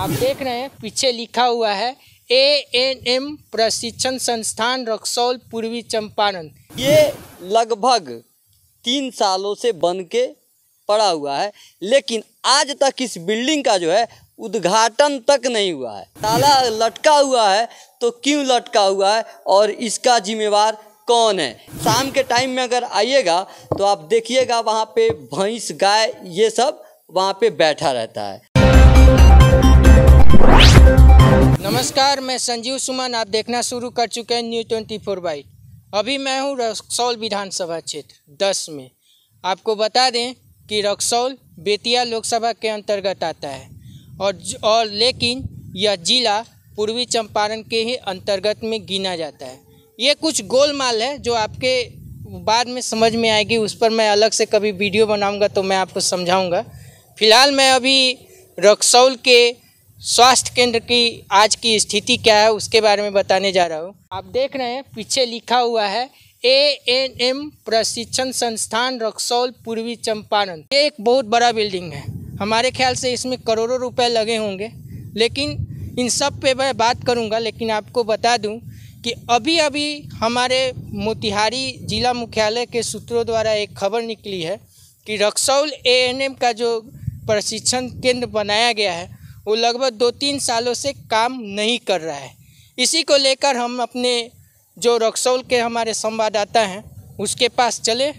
आप देख रहे हैं पीछे लिखा हुआ है ए एन एम प्रशिक्षण संस्थान रक्सौल पूर्वी चंपारण ये लगभग तीन सालों से बन के पड़ा हुआ है लेकिन आज तक इस बिल्डिंग का जो है उद्घाटन तक नहीं हुआ है ताला लटका हुआ है तो क्यों लटका हुआ है और इसका जिम्मेवार कौन है शाम के टाइम में अगर आइएगा तो आप देखिएगा वहाँ पे भैंस गाय ये सब वहाँ पे बैठा रहता है नमस्कार मैं संजीव सुमन आप देखना शुरू कर चुके हैं न्यू ट्वेंटी फोर बाई अभी मैं हूँ रक्सौल विधानसभा क्षेत्र दस में आपको बता दें कि रक्सौल बेतिया लोकसभा के अंतर्गत आता है और और लेकिन यह जिला पूर्वी चंपारण के ही अंतर्गत में गिना जाता है ये कुछ गोलमाल है जो आपके बाद में समझ में आएगी उस पर मैं अलग से कभी वीडियो बनाऊंगा तो मैं आपको समझाऊंगा फिलहाल मैं अभी रक्सौल के स्वास्थ्य केंद्र की आज की स्थिति क्या है उसके बारे में बताने जा रहा हूँ आप देख रहे हैं पीछे लिखा हुआ है ए एन एम प्रशिक्षण संस्थान रक्सौल पूर्वी चंपारण ये एक बहुत बड़ा बिल्डिंग है हमारे ख्याल से इसमें करोड़ों रुपए लगे होंगे लेकिन इन सब पे मैं बात करूँगा लेकिन आपको बता दूँ कि अभी अभी हमारे मोतिहारी जिला मुख्यालय के सूत्रों द्वारा एक खबर निकली है कि रक्सौल ए एन एम का जो प्रशिक्षण केंद्र बनाया गया है वो लगभग दो तीन सालों से काम नहीं कर रहा है इसी को लेकर हम अपने जो रक्सौल के हमारे संवाददाता हैं उसके पास चले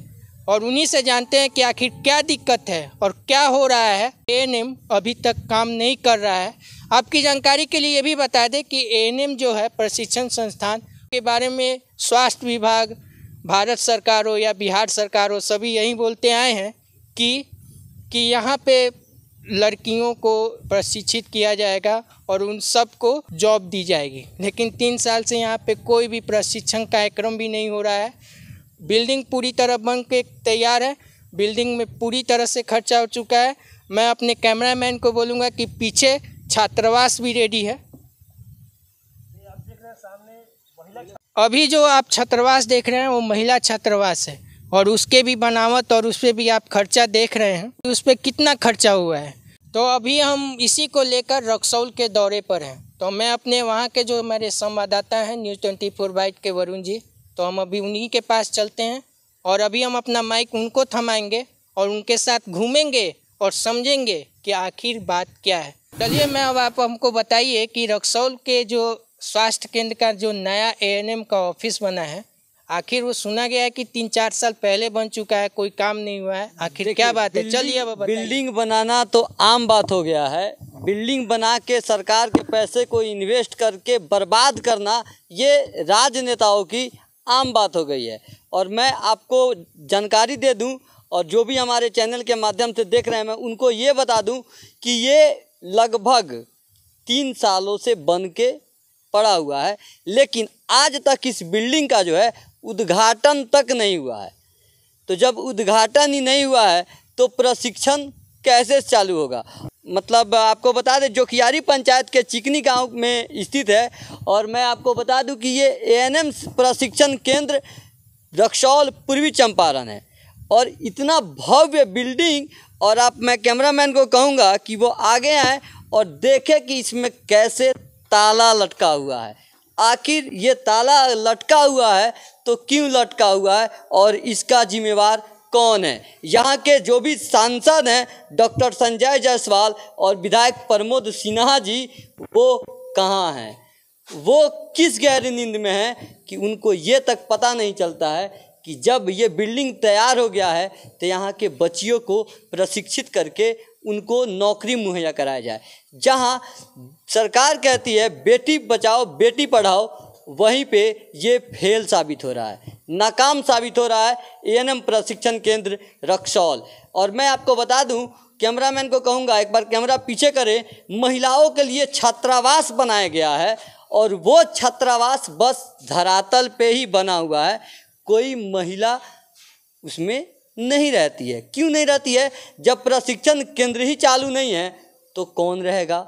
और उन्हीं से जानते हैं कि आखिर क्या दिक्कत है और क्या हो रहा है ए अभी तक काम नहीं कर रहा है आपकी जानकारी के लिए ये भी बता दें कि ए जो है प्रशिक्षण संस्थान के बारे में स्वास्थ्य विभाग भारत सरकार हो या बिहार सरकार हो सभी यही बोलते आए हैं कि कि यहाँ पे लड़कियों को प्रशिक्षित किया जाएगा और उन सबको जॉब दी जाएगी लेकिन तीन साल से यहाँ पे कोई भी प्रशिक्षण कार्यक्रम भी नहीं हो रहा है बिल्डिंग पूरी तरह बन के तैयार है बिल्डिंग में पूरी तरह से खर्चा हो चुका है मैं अपने कैमरामैन को बोलूँगा कि पीछे छात्रावास भी रेडी है अभी जो आप छात्रावास देख रहे हैं वो महिला छात्रावास है और उसके भी बनावट और उस पर भी आप खर्चा देख रहे हैं उस पर कितना खर्चा हुआ है तो अभी हम इसी को लेकर रक्सौल के दौरे पर हैं तो मैं अपने वहाँ के जो हमारे संवाददाता हैं न्यूज़ ट्वेंटी फोर बाइट के वरुण जी तो हम अभी उन्हीं के पास चलते हैं और अभी हम अपना माइक उनको थमाएंगे और उनके साथ घूमेंगे और समझेंगे कि आखिर बात क्या है चलिए मैं अब आप हमको बताइए कि रक्सौल के जो स्वास्थ्य केंद्र का जो नया एएनएम का ऑफिस बना है आखिर वो सुना गया है कि तीन चार साल पहले बन चुका है कोई काम नहीं हुआ है आखिर क्या बात है चलिए बाबा बिल्डिंग बनाना तो आम बात हो गया है बिल्डिंग बना के सरकार के पैसे को इन्वेस्ट करके बर्बाद करना ये राजनेताओं की आम बात हो गई है और मैं आपको जानकारी दे दूं और जो भी हमारे चैनल के माध्यम से देख रहे हैं मैं उनको ये बता दूं कि ये लगभग तीन सालों से बन के पड़ा हुआ है लेकिन आज तक इस बिल्डिंग का जो है उद्घाटन तक नहीं हुआ है तो जब उद्घाटन ही नहीं हुआ है तो प्रशिक्षण कैसे चालू होगा मतलब आपको बता दें जोखियारी पंचायत के चिकनी गांव में स्थित है और मैं आपको बता दूं कि ये एएनएम प्रशिक्षण केंद्र रक्सौल पूर्वी चंपारण है और इतना भव्य बिल्डिंग और आप मैं कैमरामैन को कहूँगा कि वो आगे आए और देखें कि इसमें कैसे ताला लटका हुआ है आखिर ये ताला लटका हुआ है तो क्यों लटका हुआ है और इसका जिम्मेवार कौन है यहाँ के जो भी सांसद हैं डॉक्टर संजय जायसवाल और विधायक प्रमोद सिन्हा जी वो कहाँ हैं वो किस गहरी नींद में हैं कि उनको ये तक पता नहीं चलता है कि जब ये बिल्डिंग तैयार हो गया है तो यहाँ के बच्चियों को प्रशिक्षित करके उनको नौकरी मुहैया कराया जाए जहाँ सरकार कहती है बेटी बचाओ बेटी पढ़ाओ वहीं पे ये फेल साबित हो रहा है नाकाम साबित हो रहा है एएनएम प्रशिक्षण केंद्र रक्सौल और मैं आपको बता दूं कैमरामैन को कहूँगा एक बार कैमरा पीछे करें महिलाओं के लिए छात्रावास बनाया गया है और वो छात्रावास बस धरातल पे ही बना हुआ है कोई महिला उसमें नहीं रहती है क्यों नहीं रहती है जब प्रशिक्षण केंद्र ही चालू नहीं है तो कौन रहेगा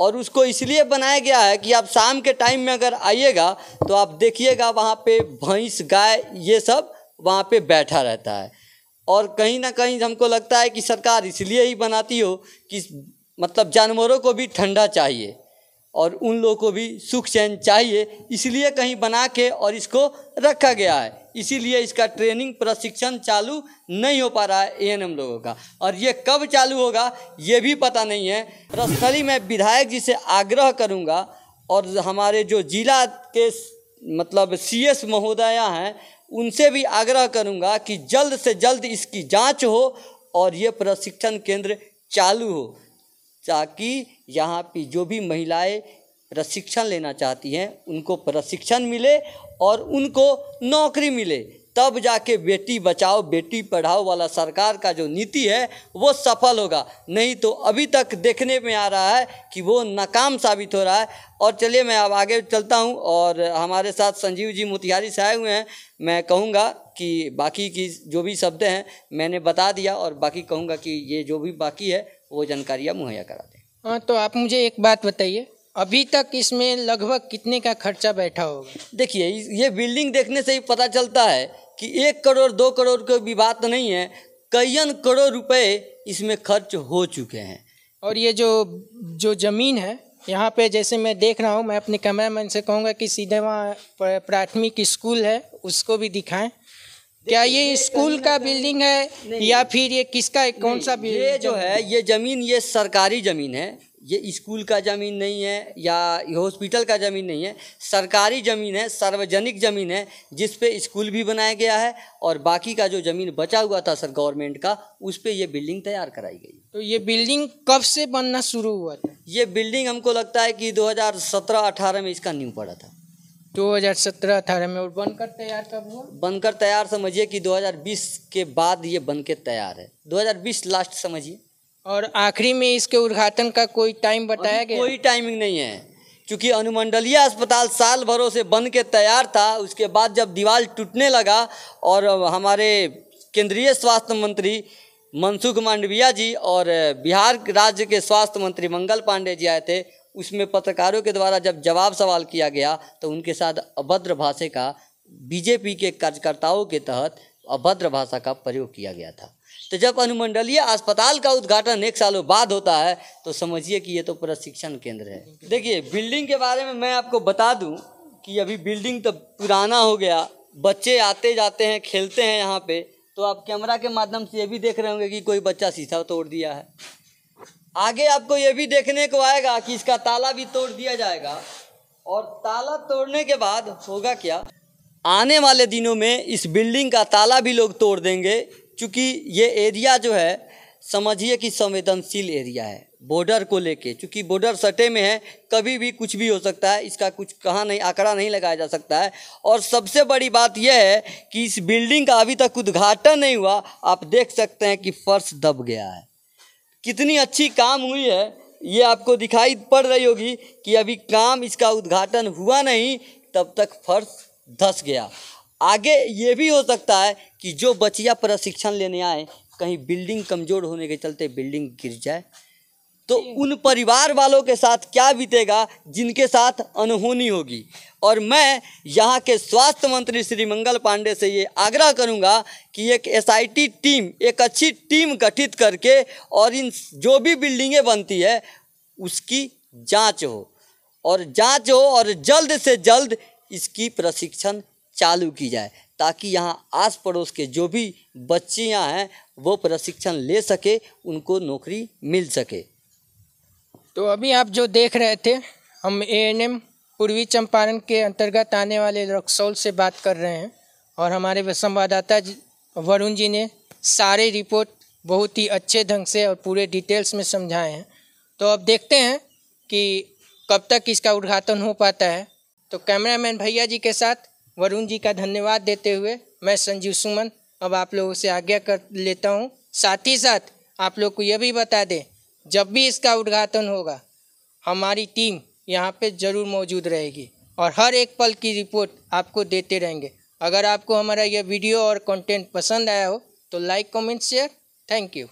और उसको इसलिए बनाया गया है कि आप शाम के टाइम में अगर आइएगा तो आप देखिएगा वहाँ पे भैंस गाय ये सब वहाँ पे बैठा रहता है और कहीं ना कहीं हमको लगता है कि सरकार इसलिए ही बनाती हो कि मतलब जानवरों को भी ठंडा चाहिए और उन लोगों को भी सुख चैन चाहिए इसलिए कहीं बना के और इसको रखा गया है इसीलिए इसका ट्रेनिंग प्रशिक्षण चालू नहीं हो पा रहा है ए लोगों का और ये कब चालू होगा ये भी पता नहीं है पर्सनली मैं विधायक जी से आग्रह करूँगा और हमारे जो जिला के मतलब सीएस महोदया हैं उनसे भी आग्रह करूँगा कि जल्द से जल्द इसकी जांच हो और ये प्रशिक्षण केंद्र चालू हो ताकि यहाँ पे जो भी महिलाएँ प्रशिक्षण लेना चाहती हैं उनको प्रशिक्षण मिले और उनको नौकरी मिले तब जाके बेटी बचाओ बेटी पढ़ाओ वाला सरकार का जो नीति है वो सफल होगा नहीं तो अभी तक देखने में आ रहा है कि वो नाकाम साबित हो रहा है और चलिए मैं अब आगे चलता हूँ और हमारे साथ संजीव जी मोतिहारी से आए हुए हैं मैं कहूँगा कि बाकी की जो भी शब्द हैं मैंने बता दिया और बाकी कहूँगा कि ये जो भी बाकी है वो जानकारियाँ मुहैया करा दें हाँ तो आप मुझे एक बात बताइए अभी तक इसमें लगभग कितने का खर्चा बैठा होगा देखिए ये बिल्डिंग देखने से ही पता चलता है कि एक करोड़ दो करोड़ भी विवाद तो नहीं है कईन करोड़ रुपए इसमें खर्च हो चुके हैं और ये जो जो ज़मीन है यहाँ पे जैसे मैं देख रहा हूँ मैं अपने कैमरामैन से कहूँगा कि सीधे वहाँ प्राथमिक स्कूल है उसको भी दिखाएं क्या ये स्कूल का बिल्डिंग है या फिर ये किसका कौन सा बिल्डिंग ये जो है ये ज़मीन ये सरकारी ज़मीन है ये स्कूल का ज़मीन नहीं है या हॉस्पिटल का ज़मीन नहीं है सरकारी ज़मीन है सार्वजनिक ज़मीन है जिस पे स्कूल भी बनाया गया है और बाकी का जो ज़मीन बचा हुआ था सर गवर्नमेंट का उस पर ये बिल्डिंग तैयार कराई गई तो ये बिल्डिंग कब से बनना शुरू हुआ था ये बिल्डिंग हमको लगता है कि 2017-18 में इसका न्यू पड़ा था 2017-18 में और बनकर तैयार कब हुआ बनकर तैयार समझिए कि 2020 के बाद ये बन तैयार है 2020 लास्ट समझिए और आखिरी में इसके उद्घाटन का कोई टाइम बताया गया कोई टाइमिंग नहीं है क्योंकि अनुमंडलीय अस्पताल साल भरों से बन के तैयार था उसके बाद जब दीवार टूटने लगा और हमारे केंद्रीय स्वास्थ्य मंत्री मनसुख मांडविया जी और बिहार राज्य के स्वास्थ्य मंत्री मंगल पांडे जी आए थे उसमें पत्रकारों के द्वारा जब जवाब सवाल किया गया तो उनके साथ अभद्र भाषा का बीजेपी के कार्यकर्ताओं के तहत अभद्र भाषा का प्रयोग किया गया था तो जब अनुमंडलीय अस्पताल का उद्घाटन एक सालों बाद होता है तो समझिए कि ये तो प्रशिक्षण केंद्र है देखिए बिल्डिंग के बारे में मैं आपको बता दूं कि अभी बिल्डिंग तो पुराना हो गया बच्चे आते जाते हैं खेलते हैं यहाँ पे तो आप कैमरा के माध्यम से ये भी देख रहे होंगे कि कोई बच्चा शीशा तोड़ दिया है आगे आपको ये भी देखने को आएगा कि इसका ताला भी तोड़ दिया जाएगा और ताला तोड़ने के बाद होगा क्या आने वाले दिनों में इस बिल्डिंग का ताला भी लोग तोड़ देंगे चूँकि ये एरिया जो है समझिए कि संवेदनशील एरिया है बॉर्डर को लेके क्योंकि बॉर्डर सटे में है कभी भी कुछ भी हो सकता है इसका कुछ कहाँ नहीं आंकड़ा नहीं लगाया जा सकता है और सबसे बड़ी बात यह है कि इस बिल्डिंग का अभी तक उद्घाटन नहीं हुआ आप देख सकते हैं कि फर्श दब गया है कितनी अच्छी काम हुई है ये आपको दिखाई पड़ रही होगी कि अभी काम इसका उद्घाटन हुआ नहीं तब तक फर्श धस गया आगे ये भी हो सकता है कि जो बचिया प्रशिक्षण लेने आए कहीं बिल्डिंग कमज़ोर होने के चलते बिल्डिंग गिर जाए तो उन परिवार वालों के साथ क्या बीतेगा जिनके साथ अनहोनी होगी और मैं यहाँ के स्वास्थ्य मंत्री श्री मंगल पांडे से ये आग्रह करूँगा कि एक एसआईटी टीम एक अच्छी टीम गठित करके और इन जो भी बिल्डिंगें बनती है उसकी जांच हो और जांच हो और जल्द से जल्द इसकी प्रशिक्षण चालू की जाए ताकि यहाँ आस पड़ोस के जो भी बच्चियाँ हैं वो प्रशिक्षण ले सके उनको नौकरी मिल सके तो अभी आप जो देख रहे थे हम ए एन एम पूर्वी चंपारण के अंतर्गत आने वाले रक्सौल से बात कर रहे हैं और हमारे संवाददाता वरुण जी ने सारे रिपोर्ट बहुत ही अच्छे ढंग से और पूरे डिटेल्स में समझाए हैं तो अब देखते हैं कि कब तक इसका उद्घाटन हो पाता है तो कैमरामैन भैया जी के साथ वरुण जी का धन्यवाद देते हुए मैं संजीव सुमन अब आप लोगों से आज्ञा कर लेता हूँ साथ ही साथ आप लोग को यह भी बता दें जब भी इसका उद्घाटन होगा हमारी टीम यहाँ पे ज़रूर मौजूद रहेगी और हर एक पल की रिपोर्ट आपको देते रहेंगे अगर आपको हमारा यह वीडियो और कंटेंट पसंद आया हो तो like comment share thank you